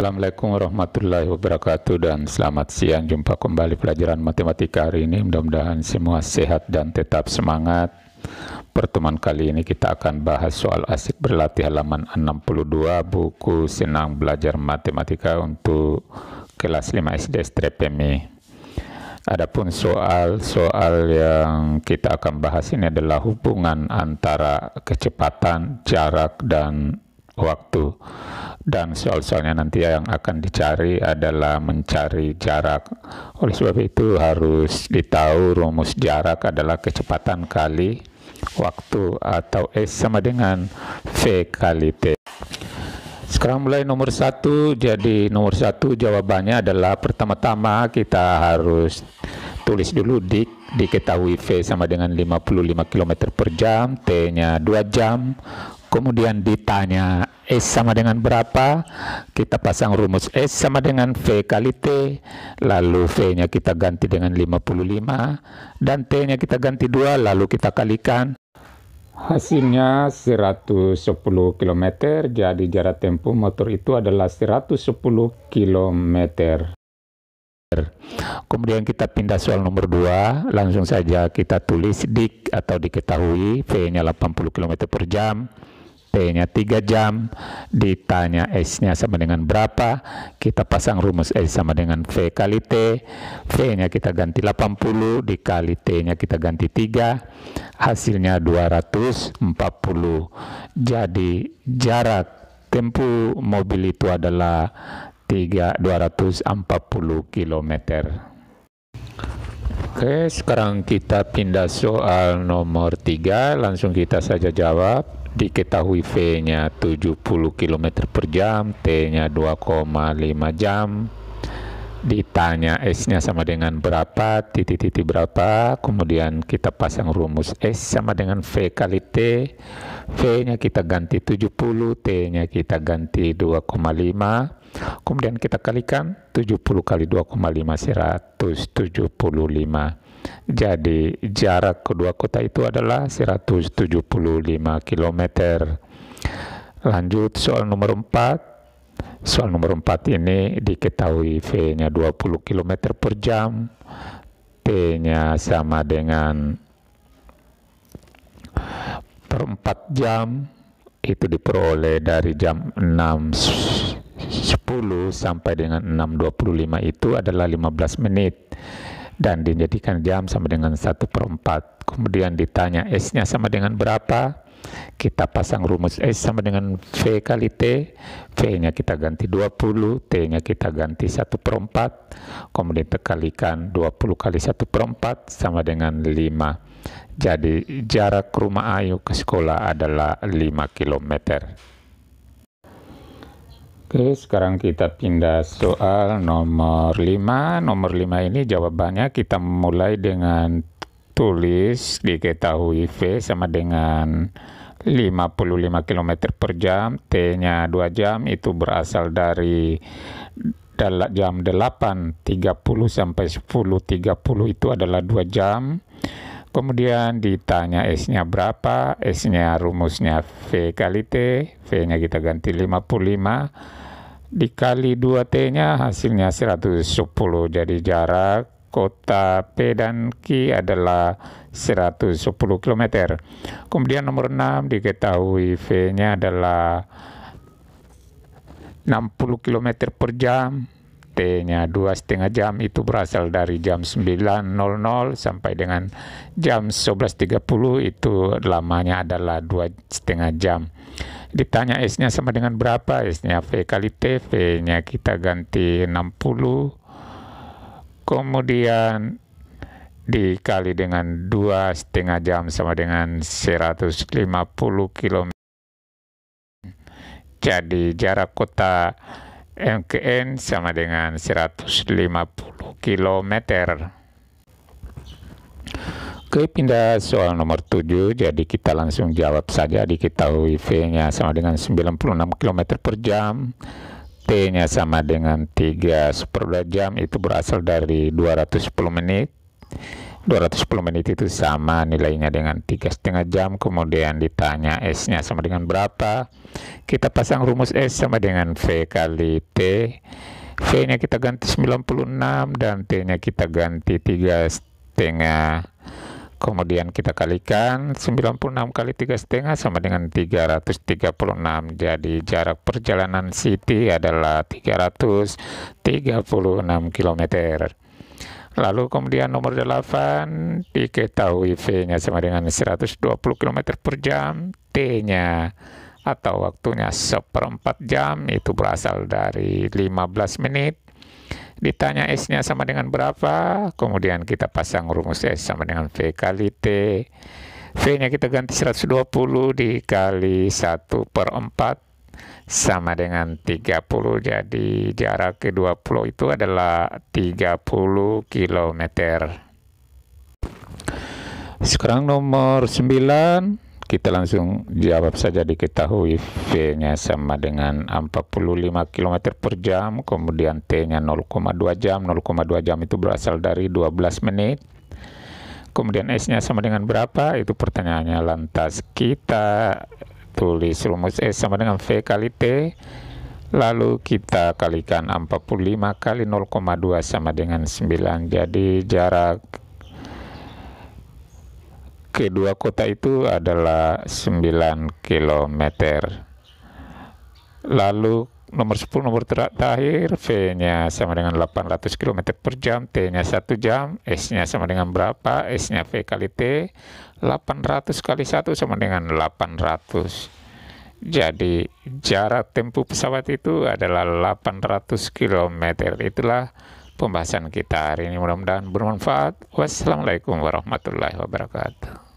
Assalamualaikum warahmatullahi wabarakatuh dan selamat siang. Jumpa kembali pelajaran matematika hari ini. Mudah-mudahan semua sehat dan tetap semangat. Pertemuan kali ini kita akan bahas soal asik berlatih halaman 62 buku Senang Belajar Matematika untuk kelas 5 SD STRPMI. Adapun soal-soal yang kita akan bahas ini adalah hubungan antara kecepatan, jarak, dan waktu dan soal-soalnya nanti yang akan dicari adalah mencari jarak oleh sebab itu harus ditahu rumus jarak adalah kecepatan kali waktu atau S sama dengan V kali T sekarang mulai nomor satu jadi nomor satu jawabannya adalah pertama-tama kita harus tulis dulu dik diketahui V sama dengan 55 km per jam T nya 2 jam Kemudian ditanya S eh, sama dengan berapa? Kita pasang rumus S eh, sama dengan V kali T. Lalu V-nya kita ganti dengan 55. Dan T-nya kita ganti 2, lalu kita kalikan. Hasilnya 110 km, jadi jarak tempuh motor itu adalah 110 km. Kemudian kita pindah soal nomor 2, langsung saja kita tulis dik atau diketahui V-nya 80 km per jam t nya 3 jam, ditanya S-nya sama dengan berapa, kita pasang rumus S sama dengan V kali T, V-nya kita ganti 80, dikali T-nya kita ganti 3, hasilnya 240. Jadi jarak tempuh mobil itu adalah 3, 240 km. Oke, sekarang kita pindah soal nomor 3, langsung kita saja jawab diketahui V-nya 70 km per jam, T-nya 2,5 jam, ditanya S-nya sama dengan berapa, titik-titik berapa, kemudian kita pasang rumus S sama dengan V kali T, V-nya kita ganti 70, T-nya kita ganti 2,5, kemudian kita kalikan 70 kali 2,5 175. Jadi jarak kedua kota itu adalah 175 km. Lanjut soal nomor 4. Soal nomor 4 ini diketahui V-nya 20 km per jam, T-nya sama dengan per 4 jam, itu diperoleh dari jam 6.10 sampai dengan 6.25 itu adalah 15 menit dan dijadikan jam sama dengan 1 per 4. Kemudian ditanya S-nya sama dengan berapa, kita pasang rumus S sama dengan V kali T, V-nya kita ganti 20, T-nya kita ganti 1 per 4, kemudian tekalikan 20 kali 1 per 4 sama dengan 5. Jadi jarak rumah Ayu ke sekolah adalah 5 kilometer. Oke, sekarang kita pindah soal nomor 5. Nomor 5 ini jawabannya kita mulai dengan tulis diketahui V sama dengan 55 km per jam, T-nya 2 jam, itu berasal dari jam 8.30 sampai 10.30 itu adalah 2 jam. Kemudian ditanya S-nya berapa, S-nya rumusnya V kali T, V-nya kita ganti 55, dikali 2T-nya hasilnya 110. Jadi jarak kota P dan Q adalah 110 km. Kemudian nomor 6 diketahui V-nya adalah 60 km per jam. T-nya dua setengah jam itu berasal dari jam 9.00 sampai dengan jam 11.30 itu lamanya adalah dua setengah jam ditanya S-nya sama dengan berapa S-nya V kali T V-nya kita ganti 60 kemudian dikali dengan dua setengah jam sama dengan 150 km jadi jarak kota MKN sama dengan 150 kilometer. Oke, pindah soal nomor 7. Jadi kita langsung jawab saja. Diketahui V-nya sama dengan 96 km per jam. T-nya sama dengan 3 super jam. Itu berasal dari 210 menit. 210 menit itu sama nilainya dengan tiga setengah jam kemudian ditanya S nya sama dengan berapa kita pasang rumus S sama dengan V kali T V nya kita ganti 96 dan T nya kita ganti tiga setengah Kemudian kita kalikan 96 kali tiga setengah sama dengan 336. Jadi jarak perjalanan Siti adalah 336 km. Lalu kemudian nomor 8 diketahui V-nya sama dengan 120 km per jam, T-nya atau waktunya seperempat jam itu berasal dari 15 menit Ditanya S-nya sama dengan berapa, kemudian kita pasang rumus S sama dengan V kali T. V-nya kita ganti 120 dikali 1 per 4 sama dengan 30. Jadi jarak ke-20 itu adalah 30 km. Sekarang nomor 9 kita langsung jawab saja diketahui V-nya sama dengan 45 km per jam, kemudian T-nya 0,2 jam, 0,2 jam itu berasal dari 12 menit. Kemudian S-nya sama dengan berapa? Itu pertanyaannya. Lantas kita tulis rumus S sama dengan V kali T. Lalu kita kalikan 45 kali 0,2 sama dengan 9. Jadi jarak Oke, dua kota itu adalah 9 km. Lalu nomor 10 nomor terakhir V-nya sama dengan 800 km per jam T-nya 1 jam S-nya sama dengan berapa S-nya V kali T 800 kali 1 sama dengan 800 jadi jarak tempuh pesawat itu adalah 800 km. Itulah pembahasan kita hari ini. Mudah-mudahan bermanfaat. Wassalamualaikum warahmatullahi wabarakatuh.